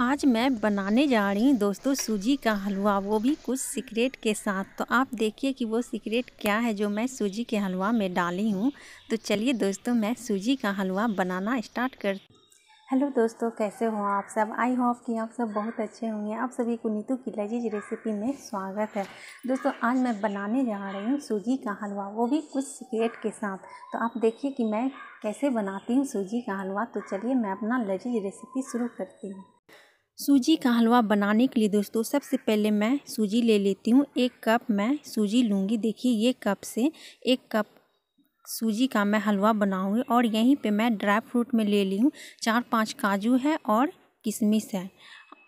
आज मैं बनाने जा रही हूँ दोस्तों सूजी का हलवा वो भी कुछ सीक्रेट के साथ तो आप देखिए कि वो सीक्रेट क्या है जो मैं सूजी के हलवा में डाली हूँ तो चलिए दोस्तों मैं सूजी का हलवा बनाना स्टार्ट कर हेलो दोस्तों कैसे हो आप सब आई होप कि आप सब बहुत अच्छे होंगे आप सभी को नीतू की लजीज रेसिपी में स्वागत है दोस्तों आज मैं बनाने जा रही हूँ सूजी का हलवा वो भी कुछ सीक्रेट के साथ तो आप देखिए कि मैं कैसे बनाती हूँ सूजी का हलवा तो चलिए मैं अपना लजीज रेसिपी शुरू करती हूँ सूजी का हलवा बनाने के लिए दोस्तों सबसे पहले मैं सूजी ले लेती हूँ एक कप मैं सूजी लूँगी देखिए ये कप से एक कप सूजी का मैं हलवा बनाऊँगी और यहीं पे मैं ड्राई फ्रूट में ले ली हूँ चार पांच काजू है और किशमिश है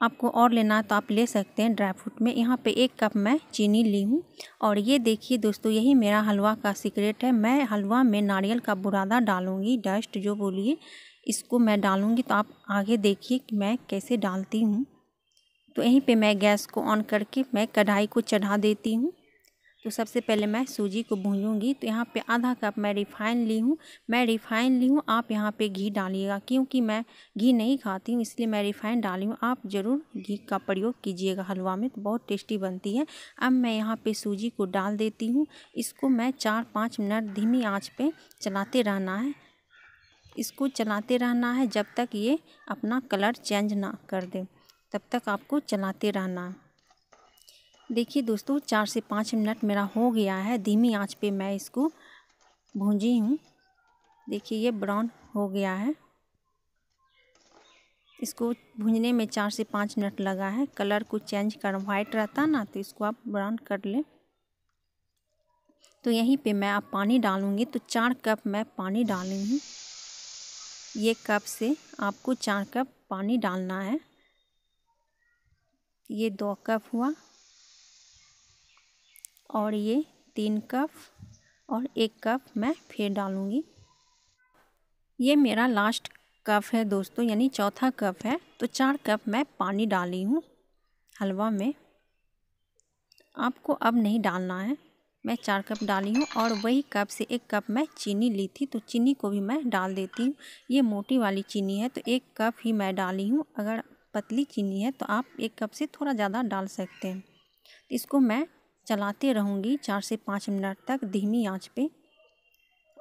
आपको और लेना है तो आप ले सकते हैं ड्राई फ्रूट में यहाँ पे एक कप मैं चीनी ली हूँ और ये देखिए दोस्तों यही मेरा हलवा का सीक्रेट है मैं हलवा में नारियल का बुरादा डालूँगी डस्ट जो बोलिए इसको मैं डालूँगी तो आप आगे देखिए कि मैं कैसे डालती हूँ तो यहीं पे मैं गैस को ऑन करके मैं कढ़ाई को चढ़ा देती हूँ तो सबसे पहले मैं सूजी को भूजूँगी तो यहाँ पे आधा कप मैं रिफ़ाइन ली हूँ मैं रिफ़ाइन ली हूँ आप यहाँ पे घी डालिएगा क्योंकि मैं घी नहीं खाती हूँ इसलिए मैं रिफ़ाइन डाली हूँ आप ज़रूर घी का प्रयोग कीजिएगा हलवा में तो बहुत टेस्टी बनती है अब मैं यहाँ पे सूजी को डाल देती हूँ इसको मैं चार पाँच मिनट धीमी आँच पर चलाते रहना है इसको चलाते रहना है जब तक ये अपना कलर चेंज ना कर दे तब तक आपको चलाते रहना देखिए दोस्तों चार से पाँच मिनट मेरा हो गया है धीमी आंच पे मैं इसको भूंजी हूँ देखिए ये ब्राउन हो गया है इसको भूंजने में चार से पाँच मिनट लगा है कलर को चेंज कर वाइट रहता ना तो इसको आप ब्राउन कर लें तो यहीं पे मैं आप पानी डालूँगी तो चार कप मैं पानी डालूँगी ये कप से आपको चार कप पानी डालना है ये दो कप हुआ और ये तीन कप और एक कप मैं फिर डालूँगी ये मेरा लास्ट कप है दोस्तों यानी चौथा कप है तो चार कप मैं पानी डाली हूँ हलवा में आपको अब नहीं डालना है मैं चार कप डाली हूँ और वही कप से एक कप मैं चीनी ली थी तो चीनी को भी मैं डाल देती हूँ ये मोटी वाली चीनी है तो एक कप ही मैं डाली हूँ अगर पतली चीनी है तो आप एक कप से थोड़ा ज़्यादा डाल सकते हैं इसको मैं चलाते रहूँगी चार से पाँच मिनट तक धीमी आँच पर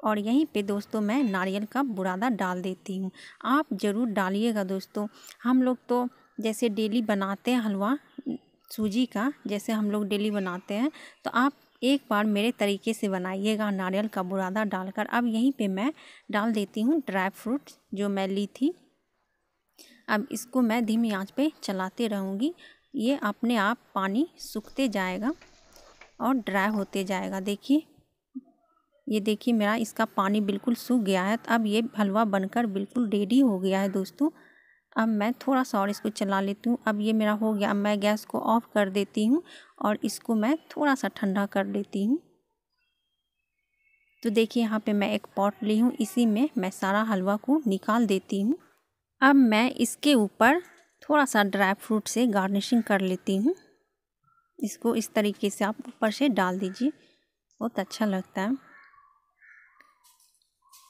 और यहीं पे दोस्तों मैं नारियल का बुरादा डाल देती हूँ आप ज़रूर डालिएगा दोस्तों हम लोग तो जैसे डेली बनाते हैं हलवा सूजी का जैसे हम लोग डेली बनाते हैं तो आप एक बार मेरे तरीके से बनाइएगा नारियल का बुरादा डालकर अब यहीं पे मैं डाल देती हूँ ड्राई फ्रूट जो मैं ली थी अब इसको मैं धीमी आंच पे चलाते रहूँगी ये अपने आप पानी सूखते जाएगा और ड्राई होते जाएगा देखिए ये देखिए मेरा इसका पानी बिल्कुल सूख गया है तो अब ये हलवा बनकर बिल्कुल रेडी हो गया है दोस्तों अब मैं थोड़ा सा और इसको चला लेती हूँ अब ये मेरा हो गया अब मैं गैस को ऑफ़ कर देती हूँ और इसको मैं थोड़ा सा ठंडा कर लेती हूँ तो देखिए यहाँ पे मैं एक पॉट ली हूँ इसी में मैं सारा हलवा को निकाल देती हूँ अब मैं इसके ऊपर थोड़ा सा ड्राई फ्रूट से गार्निशिंग कर लेती हूँ इसको इस तरीके से आप ऊपर से डाल दीजिए बहुत अच्छा लगता है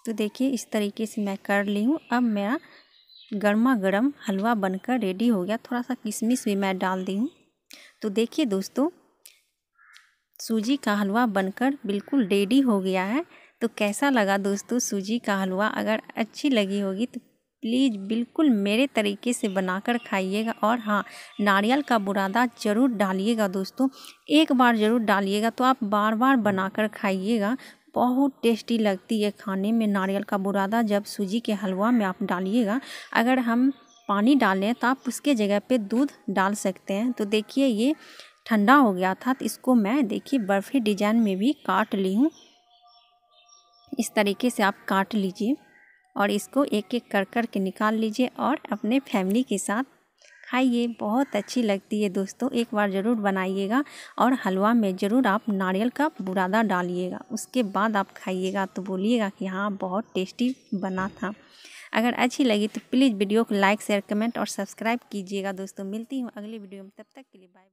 तो देखिए इस तरीके से मैं कर ली हूँ अब मेरा गर्मा गर्म हलवा बनकर रेडी हो गया थोड़ा सा किशमिश भी मैं डाल दी हूँ तो देखिए दोस्तों सूजी का हलवा बनकर बिल्कुल रेडी हो गया है तो कैसा लगा दोस्तों सूजी का हलवा अगर अच्छी लगी होगी तो प्लीज़ बिल्कुल मेरे तरीके से बनाकर खाइएगा और हाँ नारियल का बुरादा ज़रूर डालिएगा दोस्तों एक बार ज़रूर डालिएगा तो आप बार बार बनाकर खाइएगा बहुत टेस्टी लगती है खाने में नारियल का बुरादा जब सूजी के हलवा में आप डालिएगा अगर हम पानी डालें तो आप उसके जगह पे दूध डाल सकते हैं तो देखिए ये ठंडा हो गया था तो इसको मैं देखिए बर्फी डिजाइन में भी काट ली हूँ इस तरीके से आप काट लीजिए और इसको एक एक कर कर के निकाल लीजिए और अपने फैमिली के साथ खाइए बहुत अच्छी लगती है दोस्तों एक बार ज़रूर बनाइएगा और हलवा में ज़रूर आप नारियल का बुरादा डालिएगा उसके बाद आप खाइएगा तो बोलिएगा कि हाँ बहुत टेस्टी बना था अगर अच्छी लगी तो प्लीज़ वीडियो को लाइक शेयर कमेंट और सब्सक्राइब कीजिएगा दोस्तों मिलती हूँ अगली वीडियो में तब तक के लिए बाय